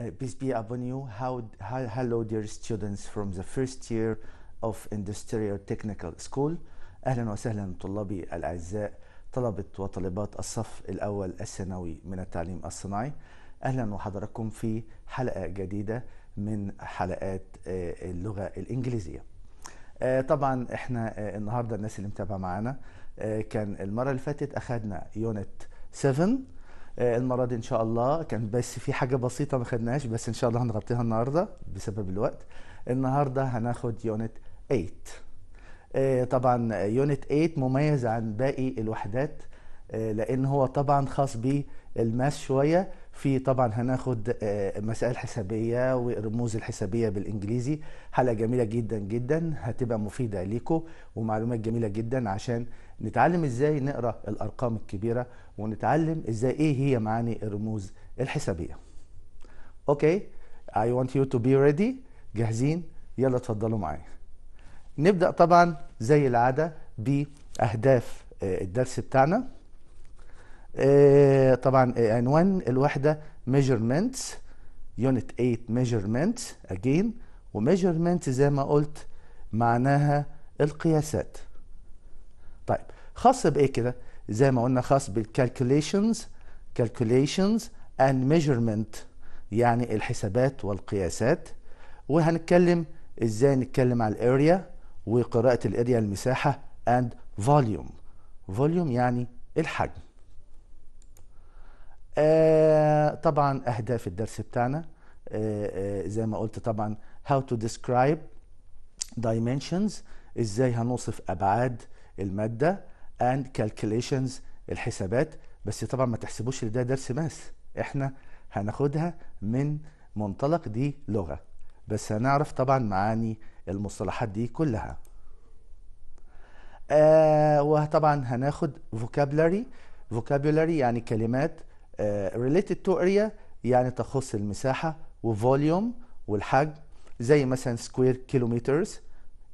uh, بي Avenue. How, how, hello, dear students from the first year of Industrial Technical School. أهلا وسهلا طلابي الأعزاء طلبة وطالبات الصف الأول الثانوي من التعليم الصناعي أهلا وحضراتكم في حلقة جديدة من حلقات آه، اللغة الإنجليزية آه، طبعا احنا آه، النهاردة الناس اللي متابعة معانا كان المرة اللي فاتت أخذنا يونت 7 آه، المره دي ان شاء الله كان بس في حاجه بسيطه ما خدناهاش بس ان شاء الله هنغطيها النهارده بسبب الوقت النهارده هناخد يونت 8 آه، طبعا يونت 8 مميز عن باقي الوحدات آه، لان هو طبعا خاص بالماس شويه في طبعا هناخد مسائل حسابيه ورموز الحسابيه بالانجليزي حلقه جميله جدا جدا هتبقى مفيده ليكم ومعلومات جميله جدا عشان نتعلم ازاي نقرا الارقام الكبيره ونتعلم ازاي ايه هي معاني الرموز الحسابيه اوكي اي وانت يو تو بي ريدي جاهزين يلا اتفضلوا معايا نبدا طبعا زي العاده باهداف آه، الدرس بتاعنا آه، طبعا عنوان الوحده measurements يونت 8 measurements اجين وميجرمنت زي ما قلت معناها القياسات طيب خاص بايه كده زي ما قلنا خاص بالكالكوليشنز كالكوليشنز اند ميجرمنت يعني الحسابات والقياسات وهنتكلم ازاي نتكلم على الاريا وقراءة الاريا المساحة اند فوليوم فوليوم يعني الحجم آه طبعا اهداف الدرس بتاعنا آه آه زي ما قلت طبعا how to describe dimensions ازاي هنوصف ابعاد الماده and calculations الحسابات بس طبعا ما تحسبوش ان ده درس ماس احنا هناخدها من منطلق دي لغه بس هنعرف طبعا معاني المصطلحات دي كلها آه وطبعا هناخد vocabulary vocabulary يعني كلمات آه related to area يعني تخص المساحه وفوليوم والحجم زي مثلا سكوير كيلومترز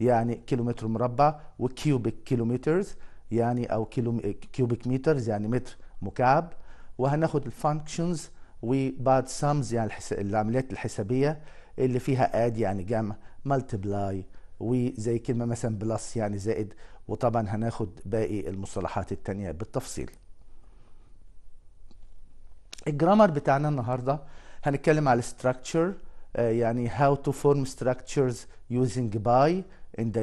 يعني كيلومتر مربع وكيوبيك كيلومترز يعني او كيلو كيوبيك مترز يعني متر مكعب وهناخد الفانكشنز وبعد سامز يعني الحس... العمليات الحسابيه اللي فيها اد يعني جمع ملتبلاي وزي كلمه مثلا بلس يعني زائد وطبعا هناخد باقي المصطلحات التانية بالتفصيل الجرامر بتاعنا النهارده هنتكلم على structure آه، يعني how to form structures using by in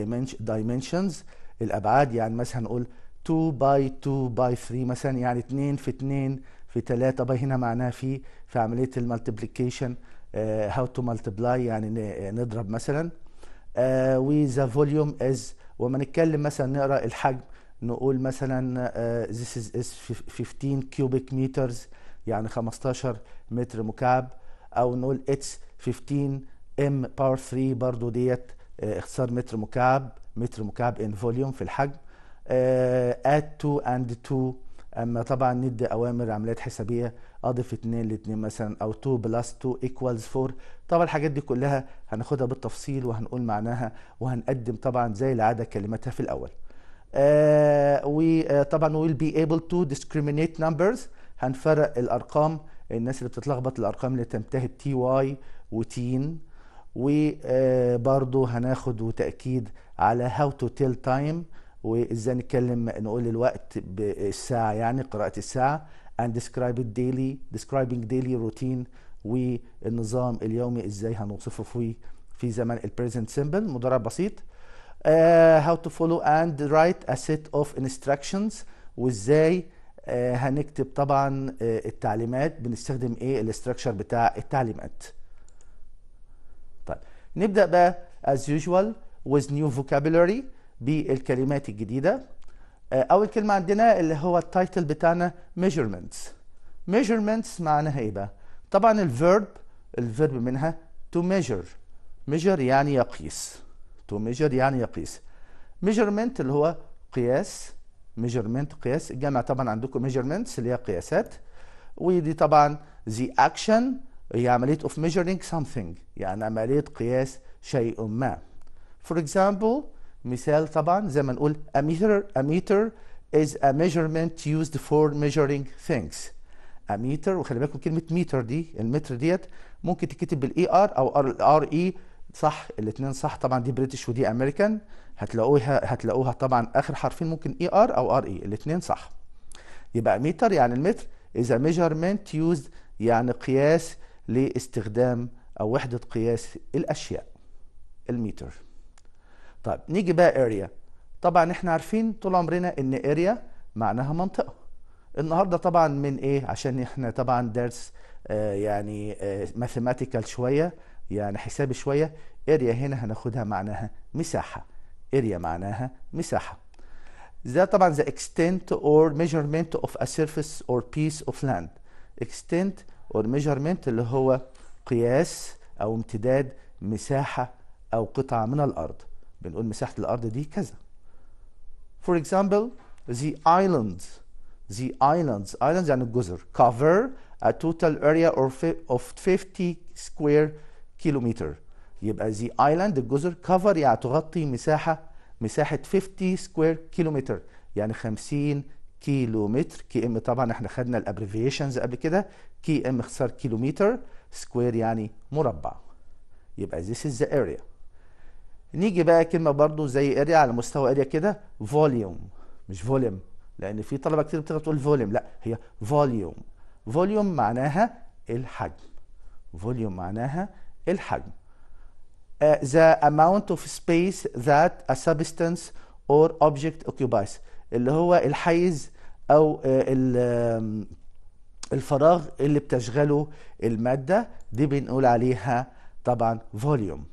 dimensions الابعاد يعني مثلا نقول 2 باي 2 باي 3 مثلا يعني 2 في 2 في 3 باي هنا معناها في في عمليه المالتيبليكيشن هاو تو مالتبلاي يعني نضرب مثلا وذا فوليوم از وما نتكلم مثلا نقرا الحجم نقول مثلا ذيس آه، this is, 15 كيوبيك مترز يعني 15 متر مكعب او نقول it's 15 ام باور 3 برضو ديت آه، اختصار متر مكعب متر مكعب ان فوليوم في الحجم اد 2 اند 2 اما طبعا ندي اوامر عمليات حسابيه اضف 2 ل 2 مثلا او 2 بلس 2 ايكوالز 4 طبعا الحاجات دي كلها هناخدها بالتفصيل وهنقول معناها وهنقدم طبعا زي العاده كلمتها في الاول وطبعا ويل بي ايبل تو ديسكريمينيت نمبرز هنفرق الارقام الناس اللي بتتلخبط الارقام اللي تنتهي بتي واي وتين وبرضو هناخد وتأكيد على هاو تو تيل تايم وازاي نتكلم نقول الوقت بالساعة يعني قراءة الساعة and describe it daily describing daily routine والنظام اليومي ازاي هنوصفه في في زمن البريزنت سيمبل مضارب بسيط uh, how to follow and write a set of instructions وازاي آه، هنكتب طبعا آه، التعليمات بنستخدم ايه الاستراكشر بتاع التعليمات نبدأ بقى as usual with new vocabulary بالكلمات الجديدة آه، أول كلمة عندنا اللي هو التايتل بتاعنا measurements measurements معناها إيه بقى؟ طبعا الفيرب الفيرب منها to measure measure يعني يقيس to measure يعني يقيس measurement اللي هو قياس measurement قياس الجامعة طبعا عندكم measurements اللي هي قياسات ودي طبعا the action هي عملية of measuring something يعني عملية قياس شيء ما for example مثال طبعا زي ما نقول a meter, a meter is a measurement used for measuring things a meter وخلي بالكم كلمة متر دي المتر ديت ممكن تتكتب بالاي ار e او ار اي e، صح الاثنين صح طبعا دي بريتش ودي امريكان هتلاقوها هتلاقوها طبعا اخر حرفين ممكن اي e ار او ار اي الاثنين صح يبقى متر يعني المتر is a measurement used يعني قياس لاستخدام او وحده قياس الاشياء المتر طيب نيجي بقى اريا طبعا احنا عارفين طول عمرنا ان اريا معناها منطقه النهارده طبعا من ايه عشان احنا طبعا درس آه يعني آه ماثيماتيكال شويه يعني حسابي شويه اريا هنا هناخدها معناها مساحه اريا معناها مساحه ده طبعا the extent or measurement of a surface or piece of land extent والميجرمنت اللي هو قياس او امتداد مساحه او قطعه من الارض بنقول مساحه الارض دي كذا for example the islands the islands islands يعني الجزر cover a total area of 50 square kilometer يبقى the island الجزر cover يعني تغطي مساحه مساحه 50 square kilometer يعني 50 كيلو متر كي ام طبعا احنا خدنا الابريفيشنز قبل كده كي ام خسر كيلومتر سكوير يعني مربع يبقى this is the area نيجي بقى كلمه برضو زي اريا على مستوى اريا كده فوليوم مش فوليوم لان في طلبه كتير بتقدر تقول فوليوم لا هي فوليوم فوليوم معناها الحجم فوليوم معناها الحجم uh, the amount of space that a substance or object occupies اللي هو الحيز او uh, ال الفراغ اللي بتشغله المادة دي بنقول عليها طبعا فوليوم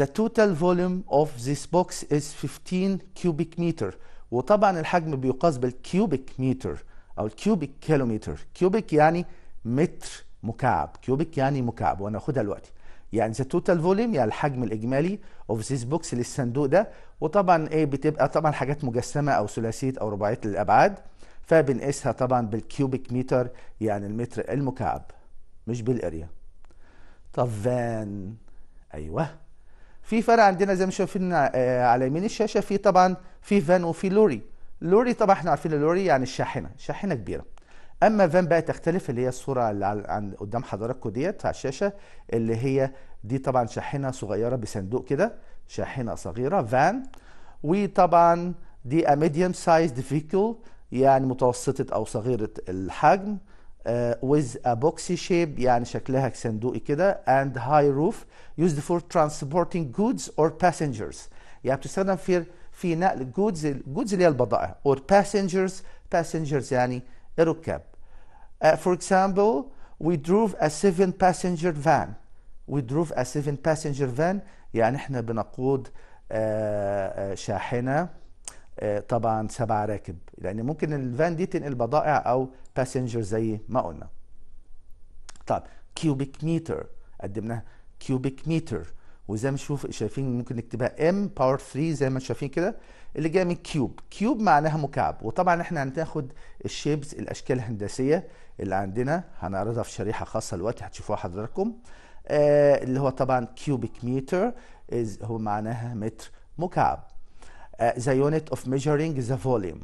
The total volume of this box is 15 cubic meter وطبعا الحجم بيقاس بالكيوبيك متر او الكيوبيك كيلومتر كيوبيك يعني متر مكعب كيوبيك يعني مكعب وانا اخدها دلوقتي يعني ذا توتال فوليوم يعني الحجم الاجمالي اوف ذيس بوكس للصندوق ده وطبعا ايه بتبقى طبعا حاجات مجسمه او ثلاثيه او رباعيه الابعاد فبنقيسها طبعا بالكيوبيك متر يعني المتر المكعب مش بالاريا طب فان ايوه في فرق عندنا زي ما شايفين آه، على يمين الشاشه في طبعا في فان وفي لوري لوري طبعا احنا عارفين اللوري يعني الشاحنه شاحنه كبيره اما فان بقى تختلف اللي هي الصوره اللي عن قدام حضراتكم ديت على الشاشه اللي هي دي طبعا شاحنه صغيره بصندوق كده شاحنه صغيره فان وطبعا دي ا ميديوم سايزد فيكل يعني متوسطة أو صغيرة الحجم with a boxy shape يعني شكلها صندوقي كده and high roof used for transporting goods or passengers يعني بتستخدم في في نقل goods goods اللي هي البضائع or passengers passengers يعني الركاب uh, for example we drove a seven passenger van we drove a seven passenger van يعني احنا بنقود uh, uh, شاحنه آه، طبعا سبع راكب لان يعني ممكن الفان دي تنقل بضائع او باسنجر زي ما قلنا طب كيوبيك متر قدمناها كيوبيك متر وزي ما شوف شايفين ممكن نكتبها ام باور 3 زي ما شايفين كده اللي جايه من كيوب كيوب معناها مكعب وطبعا احنا هناخد الشيبس الاشكال الهندسيه اللي عندنا هنعرضها في شريحه خاصه دلوقتي هتشوفوها حضراتكم آه اللي هو طبعا كيوبيك متر هو معناها متر مكعب ذا يونت اوف measuring ذا فوليوم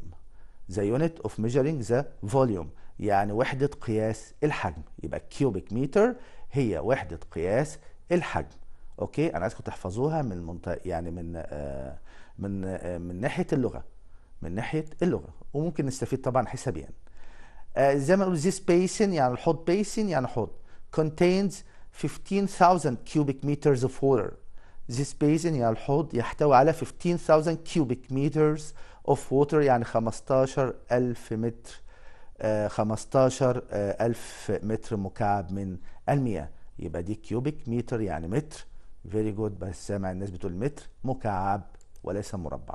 ذا يونت اوف measuring ذا فوليوم يعني وحده قياس الحجم يبقى الكيوبيك متر هي وحده قياس الحجم اوكي انا عايزكم تحفظوها من منطق يعني من آه من آه من ناحيه اللغه من ناحيه اللغه وممكن نستفيد طبعا حسابيا آه زي ما نقول this basin يعني الحوض basin يعني حوض contains 15000 cubic meters of water This basin يعني الحوض يحتوي على 15,000 cubic meters of water يعني 15,000 متر آه 15,000 متر مكعب من المياه يبقى دي cubic متر يعني متر فيري جود بس سامع الناس بتقول متر مكعب وليس مربع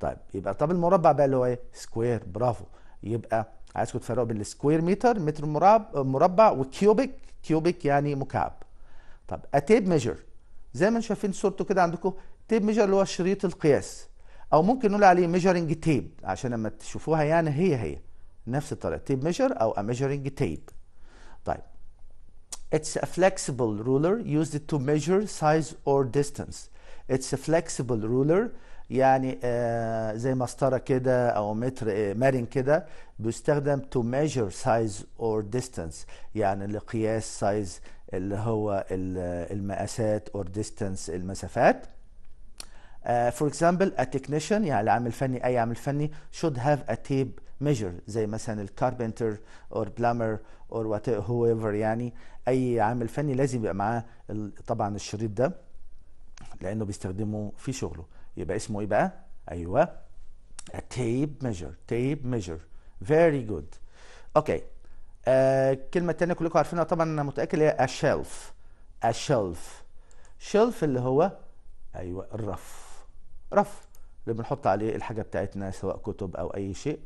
طيب يبقى طب المربع بقى اللي هو ايه سكوير برافو يبقى عايزكم تفرقوا بين السكوير متر متر مربع مربع وكيوبيك كيوبيك يعني مكعب طب اتيب ميجر زي ما انتم شايفين صورته كده عندكم تيب ميجر اللي هو شريط القياس او ممكن نقول عليه ميجرنج تيب عشان لما تشوفوها يعني هي هي نفس الطريقه تيب ميجر او ميجرنج تيب طيب It's a flexible ruler used to measure size or distance. It's a flexible ruler يعني آه زي مسطره كده او متر آه مرن كده بيستخدم to measure size or distance يعني لقياس size اللي هو المقاسات اور ديستانس المسافات Uh, اكزامبل ا تكنيشن يعني عامل فني اي عامل فني شود هاف ا تيب ميجر زي مثلا الكاربنتر or plumber or وات ايفر يعني اي عامل فني لازم يبقى معاه طبعا الشريط ده لانه بيستخدمه في شغله يبقى اسمه ايه بقى ايوه ا تيب ميجر تيب ميجر فيري جود اوكي الكلمه آه، تانية كلكم عارفينها طبعا انا متاكد هي a shelf شلف اللي هو ايوه الرف رف اللي بنحط عليه الحاجه بتاعتنا سواء كتب او اي شيء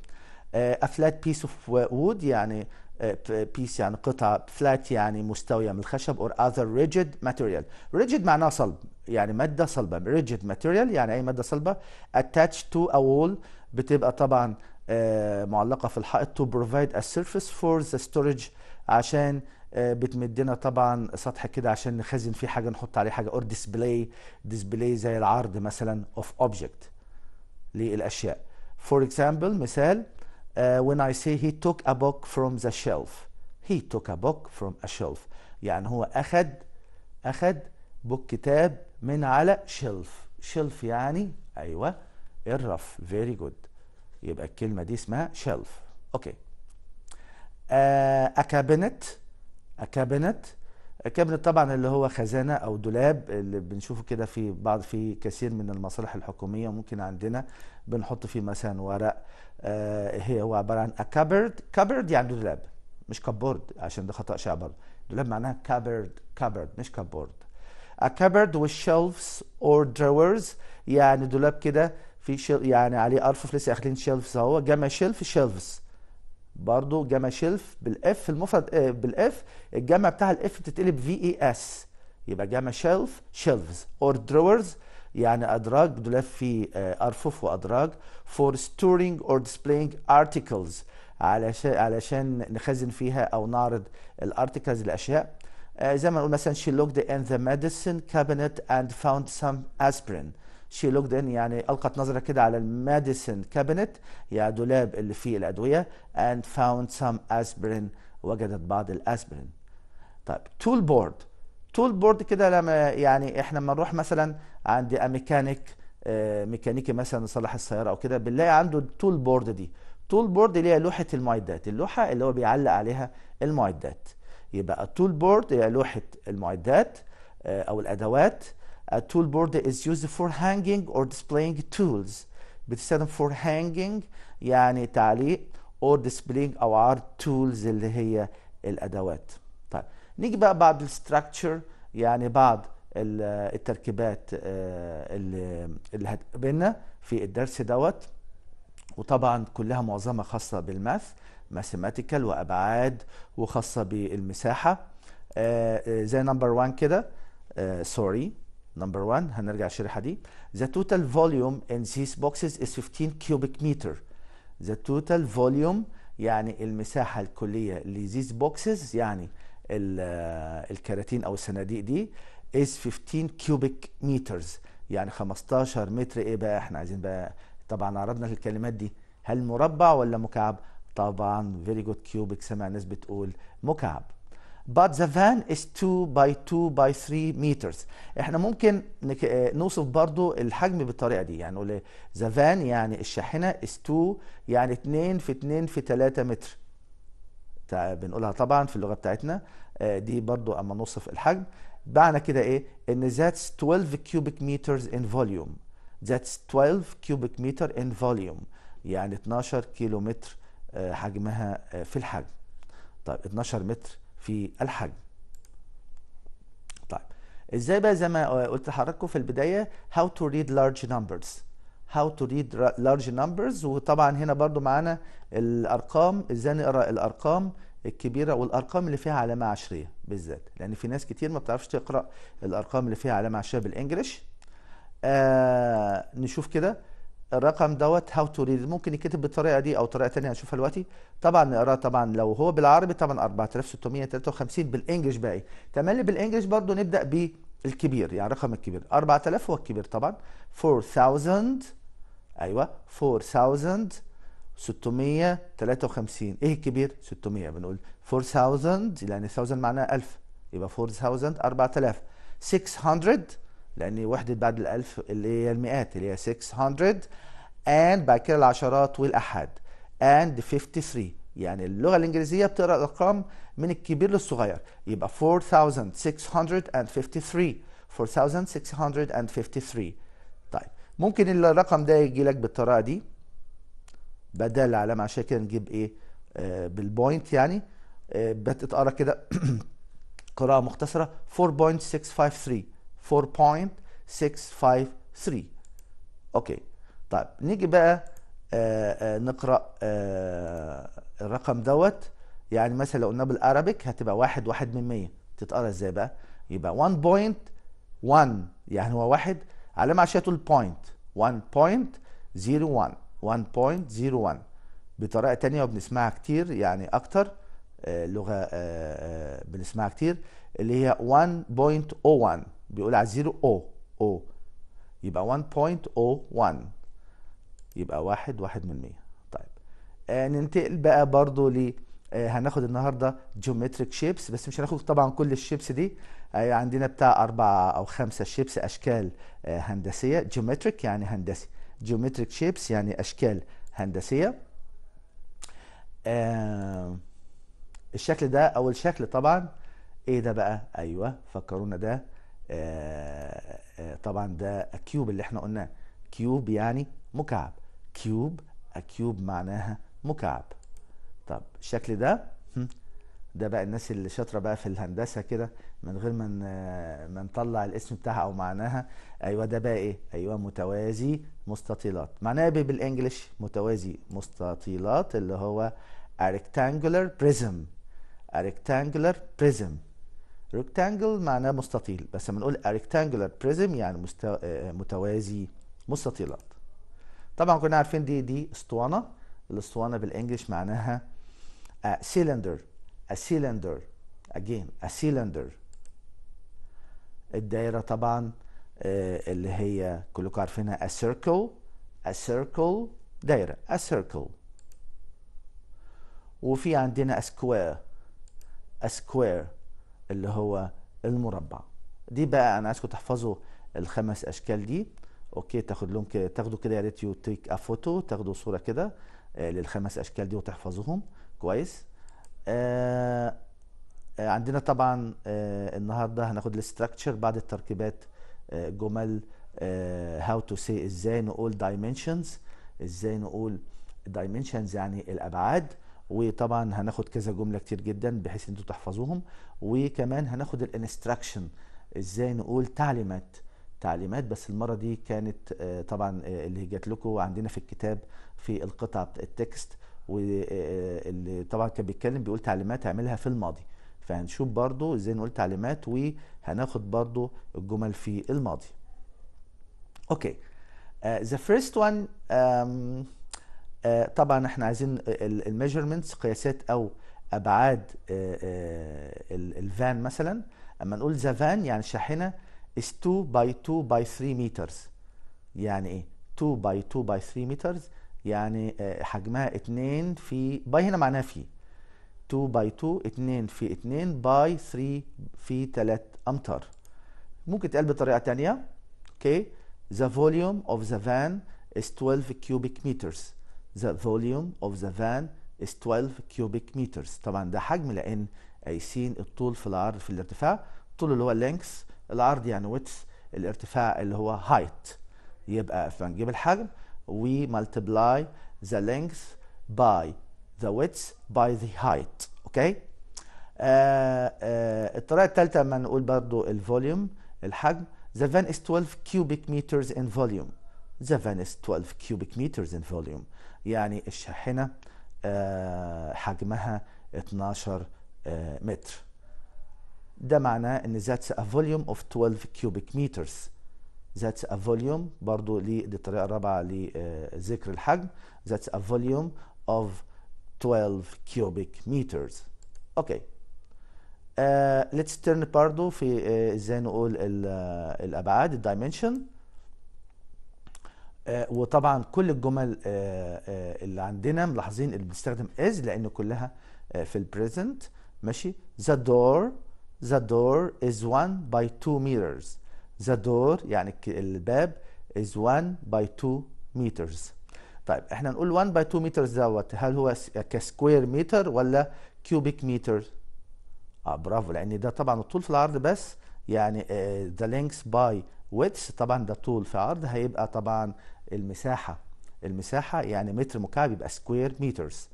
افلات بيس اوف وود يعني آه، بيس يعني قطعه فلات يعني مستويه من الخشب or اذر ريجيد ماتيريال ريجيد معناه صلب يعني ماده صلبه ريجيد ماتيريال يعني اي ماده صلبه اتاتش تو a wall بتبقى طبعا آه، معلقه في الحائط to provide a surface for the storage عشان آه، بتمدنا طبعا سطح كده عشان نخزن فيه حاجه نحط عليه حاجه اور display display زي العرض مثلا اوف object للاشياء فور اكزامبل مثال uh, when I say he took a book from the shelf he took a book from a shelf يعني هو اخد اخد بوك كتاب من على shelf shelf يعني ايوه الرف very good يبقى الكلمه دي اسمها شيلف اوكي آه، اكابينت اكابينت الكابينت طبعا اللي هو خزانه او دولاب اللي بنشوفه كده في بعض في كثير من المصالح الحكوميه ممكن عندنا بنحط فيه مثلا ورق آه هي هو عباره عن كابرد كابرد يعني دولاب مش كابورد عشان ده خطا شائع برضه دولاب معناها كابرد كابرد مش كابورد كابرد والشيلفز اور دراورز يعني دولاب كده في شيل يعني عليه ارفف لسه اخلين شيلفز اهو جاما شيلف شيلفز برضو جاما شيلف بالاف المفرد آه، بالاف الجاما بتاع الاف بتتقلب في اي اس يبقى جاما شيلف شيلفز اور دروورز يعني ادراج دولاب فيه آه، ارفف وادراج فور ستورينج اور displaying ارتكلز علشان علشان نخزن فيها او نعرض الارتكلز الاشياء آه، زي ما نقول مثلا she looked in the medicine cabinet and found some aspirin شي لوكد ان يعني القت نظره كده على الماديسون كابينت يا دولاب اللي فيه الادويه اند فاوند سم اسبرين وجدت بعض الاسبرين طيب تول بورد تول بورد كده لما يعني احنا لما نروح مثلا عند ميكانيك آه، ميكانيكي مثلا يصلح السياره او كده بنلاقي عنده التول بورد دي تول بورد اللي هي لوحه المعدات اللوحه اللي هو بيعلق عليها المعدات يبقى التول بورد هي لوحه المعدات آه، او الادوات A tool board is used for hanging or displaying tools بتستخدم for hanging يعني تعليق or displaying أو عرض tools اللي هي الأدوات طيب نيجي بقى بعد الستراكشر يعني بعض التركيبات آه، اللي اللي هتقابلنا في الدرس دوت وطبعا كلها معظمها خاصة بالماث ماثيماتيكال وأبعاد وخاصة بالمساحة آه، آه، زي نمبر 1 كده سوري نمبر 1 هنرجع الشريحة دي the total volume in these boxes is 15 cubic meter the total volume يعني المساحة الكلية لذيس boxes يعني آه، الكراتين أو الصناديق دي is 15 cubic meters يعني 15 متر إيه بقى إحنا عايزين بقى طبعا عرضنا الكلمات دي هل مربع ولا مكعب؟ طبعا فيري جود كيوبك سمع ناس بتقول مكعب but the van is 2 by 2 by 3 meters احنا ممكن آه، نوصف برضو الحجم بالطريقه دي يعني نقول إيه، the van يعني الشاحنه is 2 يعني 2 في 2 في 3 متر بنقولها طبعا في اللغه بتاعتنا آه، دي برضو اما نوصف الحجم معنى كده ايه ان that's 12 cubic meters in volume that's 12 cubic meter in volume يعني 12 كيلو متر آه، حجمها في الحجم طيب 12 متر في الحجم طيب ازاي بقى زي ما قلت لحضراتكم في البدايه how to read large numbers how to read large numbers وطبعا هنا برضو معانا الارقام ازاي نقرا الارقام الكبيره والارقام اللي فيها علامه عشريه بالذات لان في ناس كتير ما بتعرفش تقرا الارقام اللي فيها علامه عشريه بالانجلش آه نشوف كده الرقم دوت هاو تو ريد ممكن يكتب بالطريقه دي او طريقه ثانيه هنشوفها دلوقتي طبعا نقراه طبعا لو هو بالعربي طبعا 4653 بالانجلش باقي تملي بالانجلش برضو نبدا بالكبير يعني الرقم الكبير 4000 هو الكبير طبعا 4000 ايوه 4653 ايه الكبير 600 بنقول 4000 لان 1000 معناها 1000 يبقى 4000 4000 600 لان وحده بعد الالف اللي هي المئات اللي هي 600 and بعد كده العشرات والاحاد and 53 يعني اللغه الانجليزيه بتقرا الارقام من الكبير للصغير يبقى 4653 4653 طيب ممكن الرقم ده يجي لك بالطريقه دي بدل العلامه عشان كده نجيب ايه آه، بالبوينت يعني آه، بتتقرا كده قراءه مختصره 4.653 4.653 اوكي طيب نيجي بقى آآ آه، آآ آه، نقرا آآ آه، الرقم دوت يعني مثلا لو قلنا بالارابيك هتبقى واحد واحد من 100 تتقرا ازاي بقى يبقى 1.1 يعني هو واحد علامه عشان تقول بوينت 1.01 1.01 بطريقه تانية وبنسمعها كتير يعني اكتر لغه بنسمعها كتير اللي هي 1.01 بيقول على 0 او او يبقى 1.01 يبقى واحد واحد من 100 طيب آه ننتقل بقى برضو ل آه هناخد النهارده جيومتريك شيبس بس مش هناخد طبعا كل الشيبس دي آه عندنا بتاع أربعة أو خمسة شيبس أشكال آه هندسية جيومتريك يعني هندسي جيومتريك شيبس يعني أشكال هندسية آه الشكل ده أول شكل طبعا إيه ده بقى؟ أيوه فكرونا ده آه، آه، طبعا ده كيوب اللي احنا قلناه كيوب يعني مكعب كيوب كيوب معناها مكعب طب الشكل ده ده بقى الناس اللي شاطره بقى في الهندسه كده من غير ما ما نطلع الاسم بتاعها او معناها ايوه ده بقى ايه ايوه متوازي مستطيلات معناها ايه بالانجلش متوازي مستطيلات اللي هو a rectangular prism a rectangular prism rectangle معناه مستطيل بس لما نقول ريكتانجلر rectangular prism يعني آه، متوازي مستطيلات طبعا كنا عارفين دي دي اسطوانه الاسطوانه بالانجلش معناها سيلندر سيلندر اجين سيلندر again الدايره طبعا آه، اللي هي كلكم عارفينها ا circle a دايره a وفي عندنا ا square a اللي هو المربع دي بقى انا عايزكم تحفظوا الخمس اشكال دي اوكي تاخد لهم كده تاخدوا كده يا ريت يو تيك ا فوتو تاخدوا صوره كده آه، للخمس اشكال دي وتحفظوهم كويس آه، آه، عندنا طبعا النهارده هناخد الاستراكشر بعد التركيبات جمل هاو تو سي ازاي نقول دايمنشنز ازاي نقول دايمنشنز يعني الابعاد وطبعا هناخد كذا جمله كتير جدا بحيث انتوا تحفظوهم وكمان هناخد الانستراكشن ازاي نقول تعليمات تعليمات بس المره دي كانت آه، طبعا آه، اللي جات لكم عندنا في الكتاب في القطعه التكست واللي آه، طبعا كان بيتكلم بيقول تعليمات اعملها في الماضي فهنشوف برضو ازاي نقول تعليمات وهناخد برضو الجمل في الماضي اوكي okay. uh, the first one um, آه، طبعا احنا عايزين الميجرمنتس قياسات او ابعاد آه، آه، الفان مثلا اما نقول ذا فان يعني شاحنه is 2 by 2 by 3 meters يعني ايه 2 by 2 by 3 meters يعني حجمها 2 في باي هنا معناها في 2 by 2 2 في 2 by 3 في 3 امتار ممكن تقال بطريقه ثانيه اوكي okay. the volume of the van is 12 cubic meters the volume of the van is 12 cubic meters طبعا ده حجم لان قايسين الطول في العرض في الارتفاع الطول اللي هو length العرض يعني width الارتفاع اللي هو height يبقى فنجيب الحجم we multiply the length by the width by the height اوكي okay? آه آه الطريقه الثالثه لما نقول برضو الفوليوم الحجم the van is 12 cubic meters in volume the van is 12 cubic meters in volume يعني الشاحنة آه، حجمها 12 آه، متر ده معناه ان ذاتس ا فوليوم اوف 12 كيوبيك meters ذاتس ا فوليوم برضو لي دي الطريقة الرابعة لذكر آه، الحجم ذاتس ا فوليوم اوف 12 كيوبيك meters اوكي ليتس تيرن برضو في ازاي uh, نقول الابعاد الدايمنشن آه، وطبعا كل الجمل آه، آه، اللي عندنا ملاحظين اللي بنستخدم از لان كلها في البريزنت ماشي ذا دور ذا دور از 1 باي 2 meters ذا دور يعني الباب از 1 باي 2 meters طيب احنا نقول 1 باي 2 meters دوت هل هو كسكوير متر ولا كيوبيك متر اه برافو لان ده طبعا الطول في العرض بس يعني ذا لينكس باي ويتس طبعا ده طول في عرض هيبقى طبعا المساحه المساحه يعني متر مكعب يبقى سكوير مترز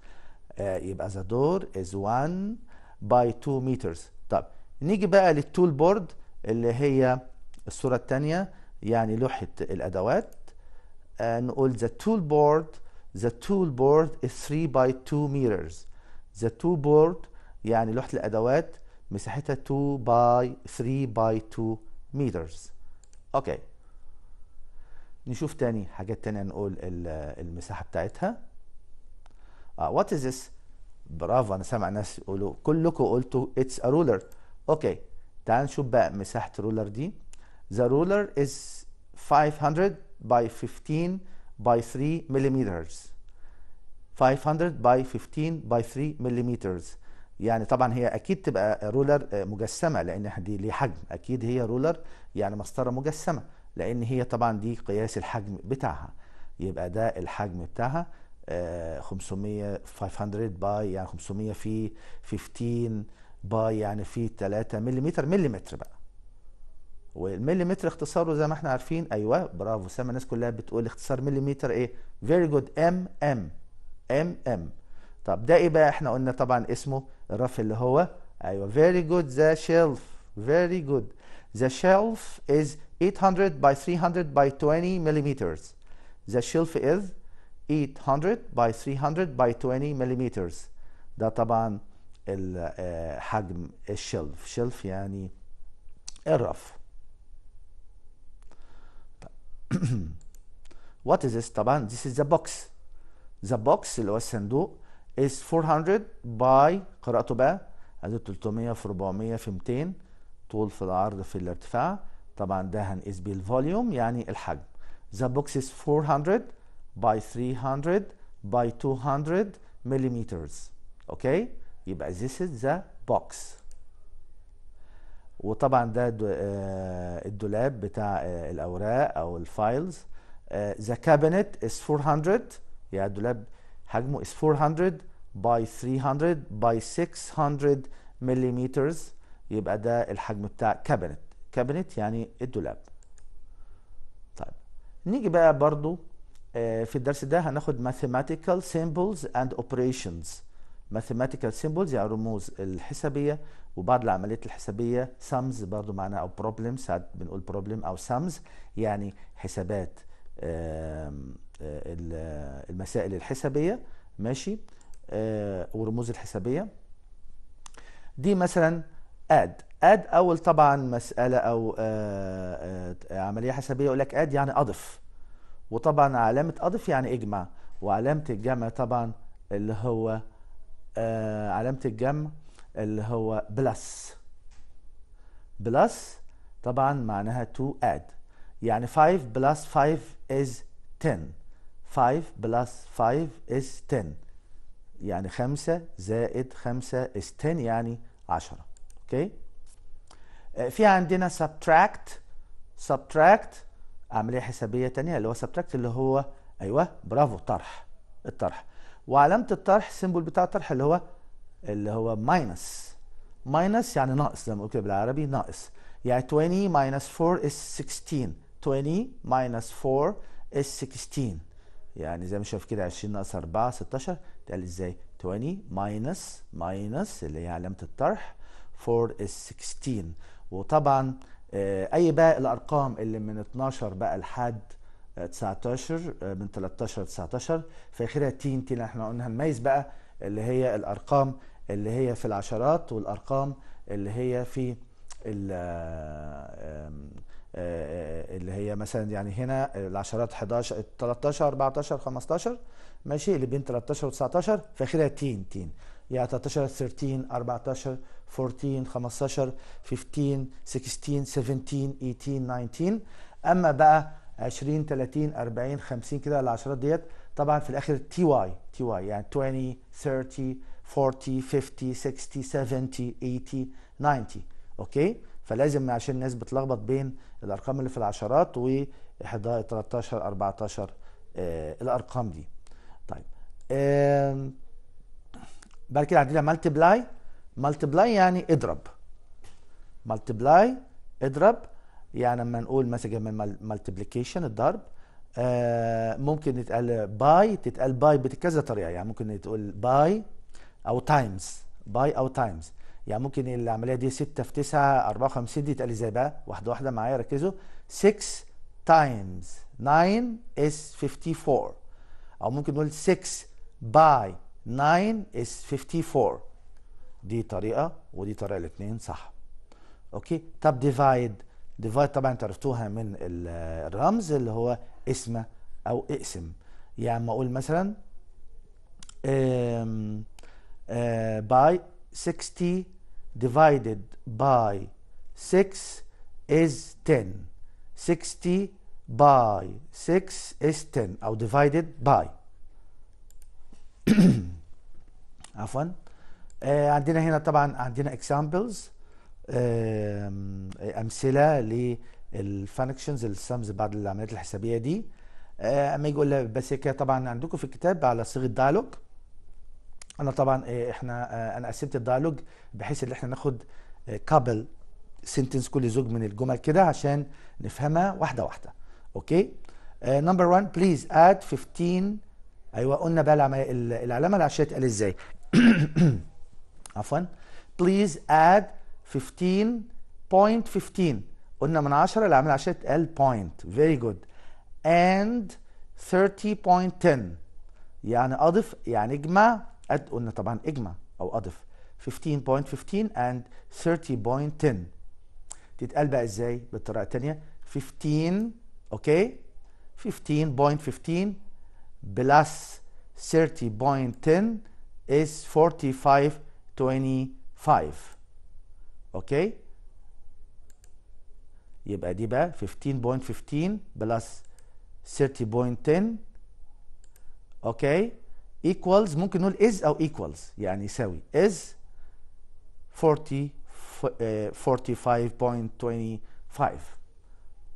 آه، يبقى ذا دور از 1 باي 2 مترز طب نيجي بقى للتول بورد اللي هي الصوره الثانيه يعني لوحه الادوات آه، نقول ذا تول بورد ذا تول بورد is 3 باي 2 meters ذا تول بورد يعني لوحه الادوات مساحتها 2 باي 3 باي 2 meters اوكي okay. نشوف تاني حاجات تانية نقول المساحة بتاعتها اه وات از ذس برافو انا سامع ناس يقولوا كلكم قلتوا اتس ا رولر اوكي تعال نشوف بقى مساحة الرولر دي the ruler is 500 by 15 by 3 millimeters 500 by 15 by 3 millimeters يعني طبعا هي اكيد تبقى رولر آه، مجسمه لان دي ليه حجم اكيد هي رولر يعني مسطره مجسمه لان هي طبعا دي قياس الحجم بتاعها يبقى ده الحجم بتاعها 500 آه، 500 باي يعني 500 في 15 باي يعني في 3 ملم ملم بقى والمليمتر اختصاره زي ما احنا عارفين ايوه برافو سامع الناس كلها بتقول اختصار مليمتر ايه فيري جود ام ام ام ام طب ده ايه بقى احنا قلنا طبعا اسمه الرف اللي هو ايوه فيري جود ذا شيلف فيري جود ذا شيلف از 800 by 300 by 20 millimeters. The shelf is 800 by 300 by 20 millimeters. ده آه، طبعا حجم الشلف شلف يعني الرف what is this طبعا this is the box the box اللي هو الصندوق is 400 by قراءته بقى ادي 300 في 400 في 200 طول في العرض في الارتفاع طبعا ده هنقيس بيه الفوليوم يعني الحجم the box is 400 by 300 by 200 millimeters اوكي okay? يبقى this is the box وطبعا ده آه، الدولاب بتاع آه، الاوراق او الفايلز آه، the cabinet is 400 يعني الدولاب حجمه is 400 by 300 by 600 millimeters يبقى ده الحجم بتاع cabinet كابنت يعني الدولاب طيب نيجي بقى برضو آه، في الدرس ده هناخد mathematical symbols and operations mathematical symbols يعني رموز الحسابية وبعض العمليات الحسابية sums برضو معناها أو problems ساعات بنقول problem أو sums يعني حسابات آه، آه، المسائل الحسابية ماشي ورموز الحسابية دي مثلا add اد اول طبعا مساله او آه، آه، آه، عمليه حسابيه يقول لك اد يعني اضف وطبعا علامه اضف يعني اجمع وعلامه الجمع طبعا اللي هو علامه الجمع اللي هو بلس بلس طبعا معناها تو اد يعني 5 بلس 5 از 10 5 بلس 5 از 10 يعني 5 زائد 5 از 10 يعني 10 اوكي okay? آه، في عندنا subtract subtract عملية حسابية تانية اللي هو subtract اللي هو أيوه برافو طرح الطرح وعلامة الطرح سيمبول بتاع الطرح اللي هو اللي هو minus minus يعني ناقص لما قلت بالعربي ناقص يعني 20 minus 4 is 16 20 minus 4 is 16 يعني زي ما شايف كده 20 ناقص 4 16 تقال ازاي 20 minus minus اللي هي علامة الطرح 4 is 16 وطبعا آه، اي بقى الارقام اللي من 12 بقى لحد 19 آه، آه، من 13 ل 19 في اخرها تين تين احنا قلنا هنميز بقى اللي هي الارقام اللي هي في العشرات والارقام اللي هي في اللي هي مثلا يعني هنا العشرات 11 13 14 15 ماشي اللي بين 13 و 19 في اخرها تين تين يعني 13 13 14 14 15 15 16 17 18 19 اما بقى 20 30 40 50 كده العشرات ديت طبعا في الاخر تي واي تي واي يعني 20 30 40 50 60 70 80 90 اوكي فلازم عشان الناس بتلخبط بين الارقام اللي في العشرات و 11 13 14 آه الارقام دي طيب آه بعد كده عندنا ملتبلاي مالتبلاي يعني اضرب مالتبلاي اضرب يعني لما نقول مثلا من مالتبليكيشن الضرب آه ممكن يتقال باي تتقال باي بكذا طريقه يعني ممكن تقول باي او تايمز باي او تايمز يعني ممكن العمليه دي 6 في 9 54 دي تقال ازاي بقى واحده واحده معايا ركزوا 6 تايمز 9 is 54 او ممكن نقول 6 باي 9 is 54 دي طريقه ودي طريقه الاثنين صح اوكي طب ديفايد ديفايد طبعا انت عرفتوها من الرمز اللي هو اسم او اقسم يعني اما اقول مثلا باي 60 ديفايدد باي 6 از 10 60 باي 6 از 10 او ديفايدد باي عفوا آه، عندنا هنا طبعا عندنا اكزامبلز امثله للفانكشنز السمز بعد العمليات الحسابيه دي آه، اما يقول بس كده طبعا عندكم في الكتاب على صيغه دايلوج انا طبعا آه، احنا انا قسمت الدايلوج بحيث ان احنا ناخد كابل سنتنس كل زوج من الجمل كده عشان نفهمها واحده واحده اوكي نمبر 1 بليز اد 15 ايوه قلنا بقى العلامه العشائيه تقال ازاي عفوا بليز اد 15.15 قلنا من 10 اللي عامل 10 اتقال بوينت فيري جود اند 30.10 يعني اضف يعني اجمع اد قلنا طبعا اجمع او اضف 15.15 and 30.10 تتقال بقى ازاي بالطريقه الثانيه 15 اوكي 15.15 بلس 30.10 is 45 25 اوكي يبقى دي بقى 15.15 بلس 30.10 اوكي equals ممكن نقول is او equals يعني يساوي is 40 45.25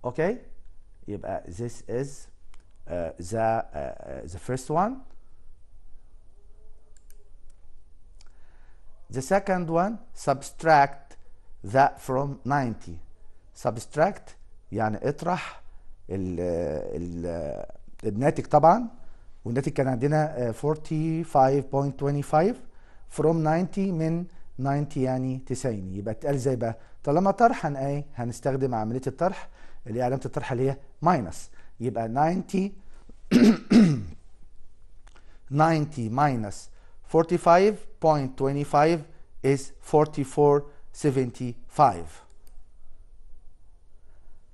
اوكي يبقى this is uh, the uh, the first one The second one subtract that from 90 subtract يعني اطرح ال ال الناتج طبعا والناتج كان عندنا 45.25 آه، from 90 من 90 يعني 90 يبقى اتقال زي بقى طالما طرح ايه هنستخدم عمليه الطرح اللي هي علامه الطرح اللي هي ماينس يبقى 90 90 ماينس 45.25 is 44.75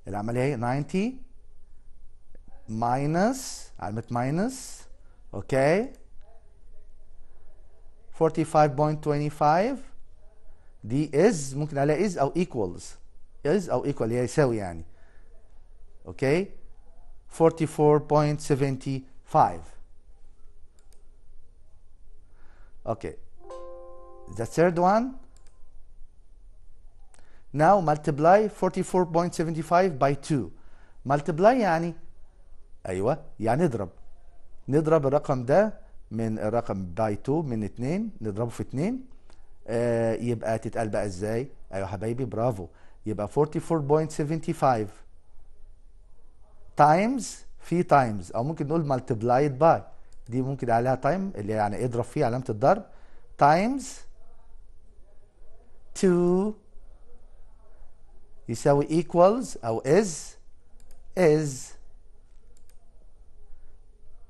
العملية هي 90 minus علامة minus اوكي 45.25 دي is ممكن عليها is او equals is او equal هي يساوي يعني اوكي 44.75 Okay. The third one. Now multiply 44.75 by 2. Multiply يعني أيوة يعني اضرب. نضرب الرقم ده من الرقم باي 2 من 2 نضربه في 2 آه يبقى تتقال بقى ازاي؟ ايوه حبايبي برافو يبقى 44.75 تايمز في تايمز او ممكن نقول multiplied by دي ممكن عليها تايم اللي يعني اضرب فيه علامه الضرب تايمز 2 يساوي ايكوالز او is is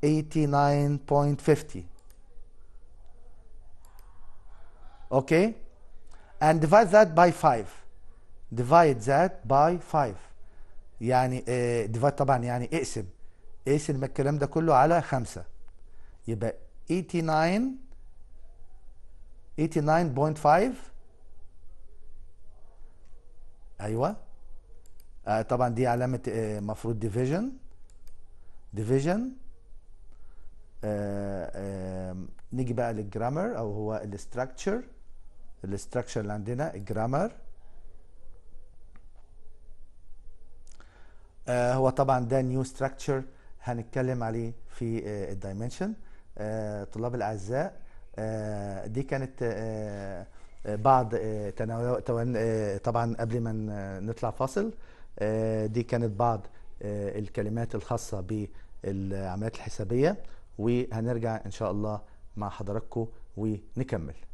89.50 اوكي اند ديفايد ذات باي 5 ديفايد ذات باي 5 يعني uh, طبعا يعني اقسم اقسم الكلام ده كله على 5 يبقى 89 89.5 ايوه آه طبعا دي علامه آه مفروض ديفيجن ديفيجن آه آه نيجي بقى للجرامر او هو الاستراكشر الاستراكشر اللي عندنا الجرامر آه هو طبعا ده نيو ستراكشر هنتكلم عليه في آه، الدايمنشن آه، طلاب الاعزاء آه، آه، دي كانت بعض طبعا قبل ما نطلع فاصل دي كانت بعض الكلمات الخاصة بالعمليات الحسابية وهنرجع إن شاء الله مع حضراتكم ونكمل